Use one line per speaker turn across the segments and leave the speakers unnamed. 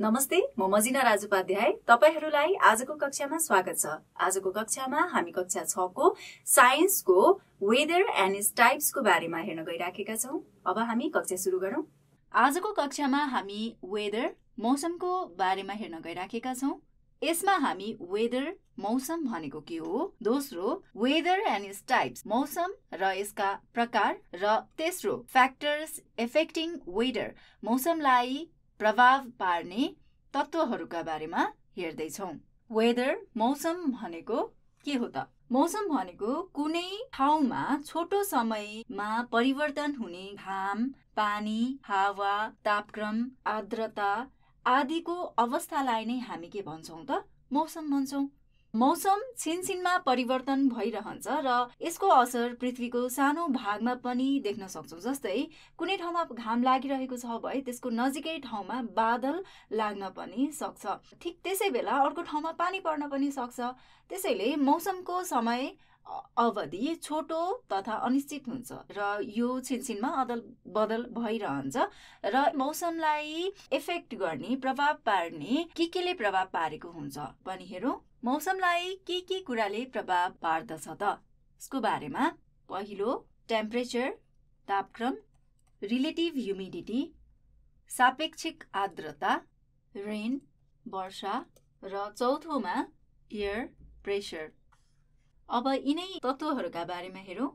नमस्ते म मजिना राजुपाध्याय तपाईँहरूलाई आजको कक्षामा स्वागत छ आजको कक्षामा हामी कक्षा छको साइन्सको वेदर एन्ड टाइप्सको बारेमा हेर्न गइराखेका छौँ अब हामी कक्षा सुरु गरौँ आजको कक्षामा हामी वेदर मौसमको बारेमा हेर्न गइराखेका छौँ यसमा हामी वेदर मौसम भनेको के हो दोस्रो वेदर एन्ड टाइप्स मौसम र यसका प्रकार र तेस्रो फ्याक्टर्स एफेक्टिङ वेदर मौसमलाई प्रभाव पार्ने तत्त्वहरूका बारेमा हेर्दैछौँ वेदर मौसम भनेको के हो त मौसम भनेको कुनै ठाउँमा छोटो समयमा परिवर्तन हुने घाम पानी हावा तापक्रम आर्द्रता आदिको अवस्थालाई नै हामी के भन्छौँ त मौसम भन्छौँ मौसम छिनछिनमा परिवर्तन भइरहन्छ र यसको असर पृथ्वीको सानो भागमा पनि देख्न सक्छौँ जस्तै कुनै ठाउँमा घाम लागिरहेको छ भए त्यसको नजिकै ठाउँमा बादल लाग्न पनि सक्छ ठिक त्यसै बेला अर्को ठाउँमा पानी पर्न पनि सक्छ त्यसैले मौसमको समय अवधि छोटो तथा अनिश्चित हुन्छ र यो छिनछिनमा अदल बदल भइरहन्छ र मौसमलाई इफेक्ट गर्ने प्रभाव पार्ने के केले प्रभाव पारेको हुन्छ पनि हेरौँ मौसमलाई के के कुराले प्रभाव पार्दछ त यसको बारेमा पहिलो टेम्परेचर तापक्रम रिलेटिभ ह्युमिडिटी सापेक्षिक आर्द्रता रेन वर्षा र चौथोमा एयर प्रेसर अब यिनै तत्त्वहरूका बारेमा हेरौँ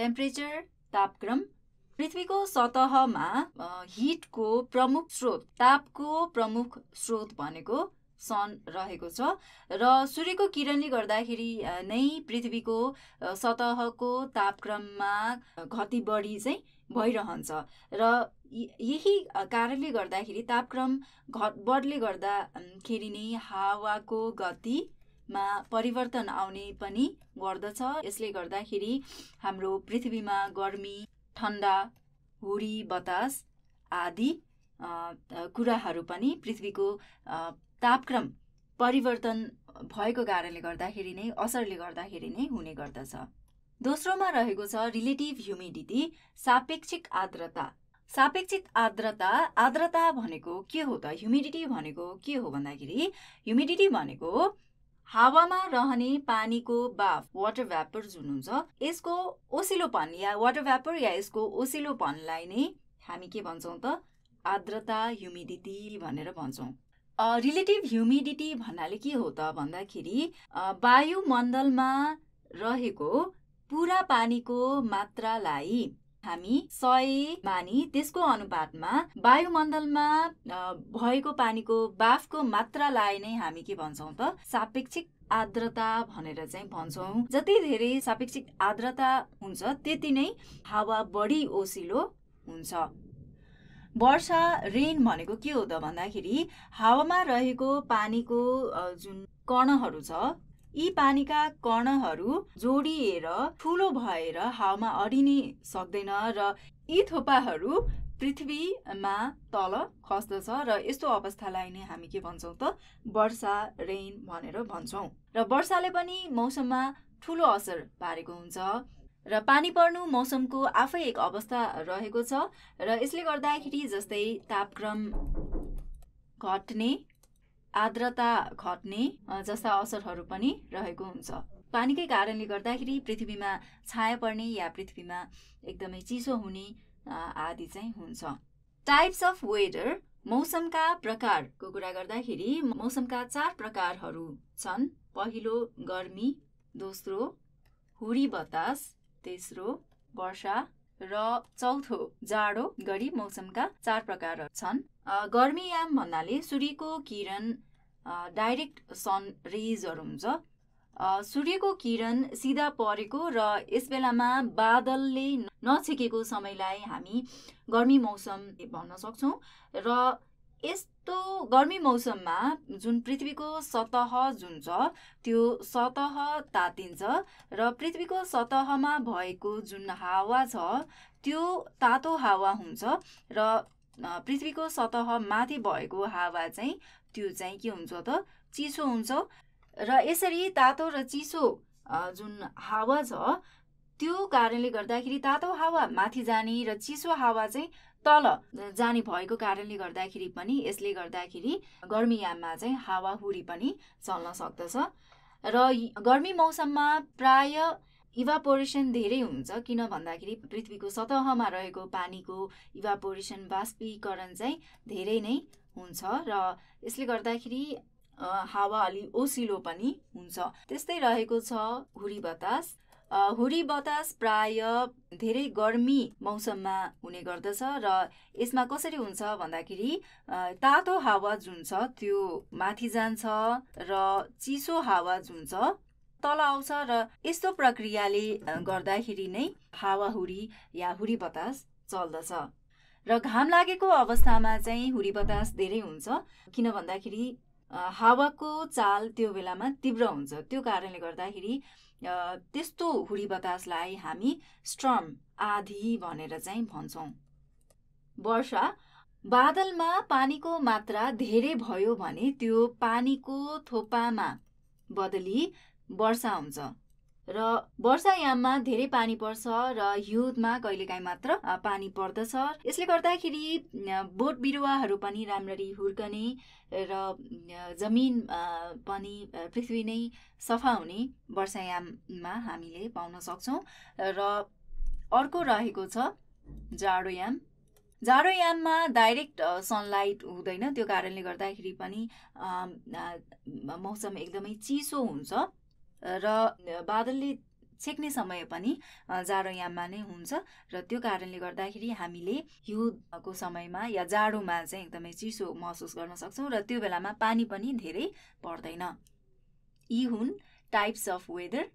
टेम्परेचर तापक्रम पृथ्वीको सतहमा हिटको प्रमुख स्रोत तापको प्रमुख स्रोत भनेको सन रहेको छ र सूर्यको किरणले गर्दाखेरि नै पृथ्वीको सतहको तापक्रममा घटी बढी चाहिँ भइरहन्छ र यही कारणले गर्दाखेरि तापक्रम घट बढले गर्दाखेरि नै हावाको गतिमा परिवर्तन आउने पनि गर्दछ यसले गर्दाखेरि हाम्रो पृथ्वीमा गर्मी ठन्डा हुरी बतास आदि कुराहरू पनि पृथ्वीको तापक्रम परिवर्तन भएको कारणले गर्दाखेरि नै असरले गर्दाखेरि नै हुने गर्दछ दोस्रोमा रहेको छ रिलेटिभ ह्युमिडिटी सापेक्षिक आर्द्रता सापेक्षिक आर्द्रता आर्द्रता भनेको के हो त ह्युमिडिटी भनेको के हो भन्दाखेरि ह्युमिडिटी भनेको हावामा रहने पानीको बाफ वाटर भ्यापर जुन हुन्छ यसको ओसिलोपन या वाटर भ्यापर या यसको ओसिलोपनलाई नै हामी के भन्छौँ त आर्द्रता ह्युमिडिटी भनेर भन्छौँ रिलेटिभ ह्युमिडिटी भन्नाले के हो त भन्दाखेरि वायुमण्डलमा रहेको पुरा पानीको मात्रालाई हामी सय मानि त्यसको अनुपातमा वायुमण्डलमा भएको पानीको बाफको मात्रालाई नै हामी के भन्छौँ त सापेक्षिक आर्द्रता भनेर चाहिँ भन्छौँ जति धेरै सापेक्षिक आर्द्रता हुन्छ त्यति नै हावा बढी ओसिलो हुन्छ वर्षा रेन भनेको के हो त भन्दाखेरि हावामा रहेको पानीको जुन कणहरू छ यी पानीका कणहरू जोडिएर ठुलो भएर हावामा अडिने सक्दैन र यी थोपाहरू पृथ्वीमा तल खस्दछ र यस्तो अवस्थालाई नै हामी के भन्छौँ त वर्षा रेन भनेर भन्छौँ र वर्षाले पनि मौसममा ठुलो असर पारेको हुन्छ र पानी पर्नु मौसमको आफै एक अवस्था रहेको छ र यसले गर्दाखेरि जस्तै तापक्रम घट्ने आर्द्रता घट्ने जस्ता असरहरू पनि रहेको हुन्छ पानीकै कारणले गर्दाखेरि पृथ्वीमा छाया पर्ने या पृथ्वीमा एकदमै चिसो हुने आदि चाहिँ हुन्छ टाइप्स अफ वेदर मौसमका प्रकारको कुरा गर्दाखेरि मौसमका चार प्रकारहरू छन् पहिलो गर्मी दोस्रो हुरी बतास तेस्रो वर्षा र चौथो जाडो गरी मौसमका चार प्रकार छन् गर्मीयाम भन्नाले सूर्यको किरण डाइरेक्ट सन रेजहरू हुन्छ सूर्यको किरण सिधा परेको र यस बेलामा बादलले नछेकेको समयलाई हामी गर्मी मौसम भन्न सक्छौँ र यस्तो गर्मी मौसममा जुन पृथ्वीको सतह जुन छ त्यो सतह तातिन्छ र पृथ्वीको सतहमा भएको जुन हावा छ त्यो तातो हावा हुन्छ र पृथ्वीको सतह माथि भएको हावा चाहिँ त्यो चाहिँ के हुन्छ त चिसो हुन्छ र यसरी तातो र चिसो जुन हावा छ त्यो कारणले गर्दाखेरि तातो हावा माथि जाने र चिसो हावा चाहिँ तल जाने भएको कारणले गर्दाखेरि पनि यसले गर्दाखेरि गर्मीयाममा चाहिँ हावाहुरी पनि चल्न सक्दछ र गर्मी मौसममा प्राय इभापोरेसन धेरै हुन्छ किन भन्दाखेरि पृथ्वीको सतहमा रहेको पानीको इभापोरेसन वाष्पीकरण चाहिँ धेरै नै हुन्छ र यसले गर्दाखेरि हावा अलि ओसिलो पनि हुन्छ त्यस्तै रहेको छ हुरी बतास हुरी बतास प्राय धेरै गर्मी मौसममा हुने गर्दछ र यसमा कसरी हुन्छ भन्दाखेरि तातो हावा जुन छ त्यो माथि जान्छ र चिसो हावा जुन छ तल आउँछ र यस्तो प्रक्रियाले गर्दाखेरि नै हावाहुरी या हुरी बतास चल्दछ र घाम लागेको अवस्थामा चाहिँ हुरी बतास धेरै हुन्छ किन भन्दाखेरि हावाको चाल त्यो बेलामा तीव्र हुन्छ त्यो कारणले गर्दाखेरि त्यस्तो हुडी बतासलाई हामी स्ट्रम आधी भनेर चाहिँ भन्छौँ वर्षा बादलमा पानीको मात्रा धेरै भयो भने त्यो पानीको थोपामा बदली वर्षा हुन्छ र वर्षायाममा धेरै पानी पर्छ र हिउँदमा कहिलेकाहीँ मात्र पानी पर्दछ यसले गर्दाखेरि बोट बिरुवाहरू पनि राम्ररी हुर्कने र जमिन पनि पृथ्वी नै सफा हुने वर्षायाममा हामीले पाउन सक्छौँ र अर्को रहेको छ जाडोयाम जाडोयाममा डाइरेक्ट सनलाइट हुँदैन त्यो कारणले गर्दाखेरि पनि मौसम एकदमै चिसो हुन्छ र बादलले छेक्ने समय पनि जाडो याममा नै हुन्छ र त्यो कारणले गर्दाखेरि हामीले हिउँको समयमा या जाडोमा चाहिँ एकदमै चिसो महसुस गर्न सक्छौँ र त्यो बेलामा पानी पनि धेरै पर्दैन यी हुन् टाइप्स अफ वेदर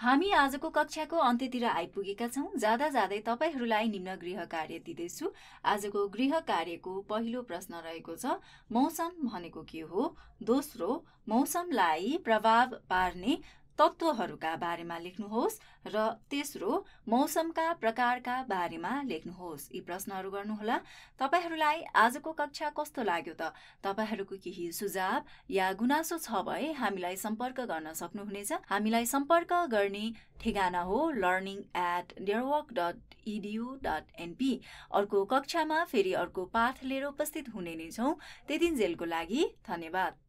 हामी आजको कक्षाको अन्त्यतिर आइपुगेका छौँ जाँदा जाँदै तपाईँहरूलाई निम्न गृह कार्य दिँदैछु आजको गृह कार्यको पहिलो प्रश्न रहेको छ मौसम भनेको के हो दोस्रो मौसमलाई प्रभाव पार्ने तत्त्वहरूका बारेमा लेख्नुहोस् र तेस्रो मौसमका प्रकारका बारेमा लेख्नुहोस् यी प्रश्नहरू गर्नुहोला तपाईँहरूलाई आजको कक्षा कस्तो लाग्यो त तपाईँहरूको केही सुझाव या गुनासो छ भए हामीलाई सम्पर्क गर्न सक्नुहुनेछ हामीलाई सम्पर्क गर्ने ठेगाना हो learning at network dot edu dot NP अर्को कक्षामा फेरि अर्को पाठ लिएर उपस्थित हुने नै छौँ त्यतिन्जेलको लागि धन्यवाद